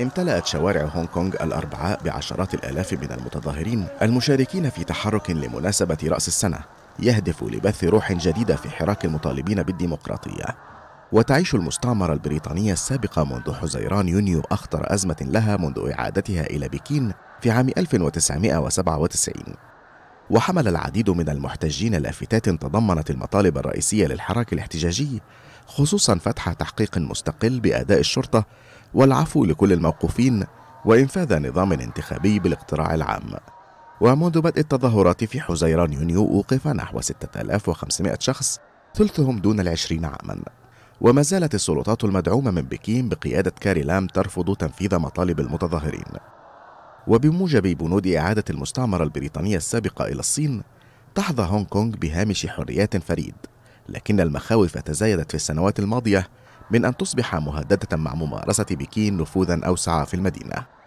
امتلأت شوارع هونغ كونغ الأربعاء بعشرات الآلاف من المتظاهرين المشاركين في تحرك لمناسبة رأس السنة يهدف لبث روح جديدة في حراك المطالبين بالديمقراطية وتعيش المستعمرة البريطانية السابقة منذ حزيران يونيو أخطر أزمة لها منذ إعادتها إلى بكين في عام 1997 وحمل العديد من المحتجين لافتات تضمنت المطالب الرئيسية للحراك الاحتجاجي خصوصا فتح تحقيق مستقل بأداء الشرطة والعفو لكل الموقوفين وإنفاذ نظام انتخابي بالاقتراع العام ومنذ بدء التظاهرات في حزيران يونيو أوقف نحو 6500 شخص ثلثهم دون العشرين عاما وما زالت السلطات المدعومة من بكين بقيادة كاري لام ترفض تنفيذ مطالب المتظاهرين وبموجب بنود إعادة المستعمرة البريطانية السابقة إلى الصين تحظى هونغ كونغ بهامش حريات فريد لكن المخاوف تزايدت في السنوات الماضية من أن تصبح مهددة مع ممارسة بكين نفوذا أوسع في المدينة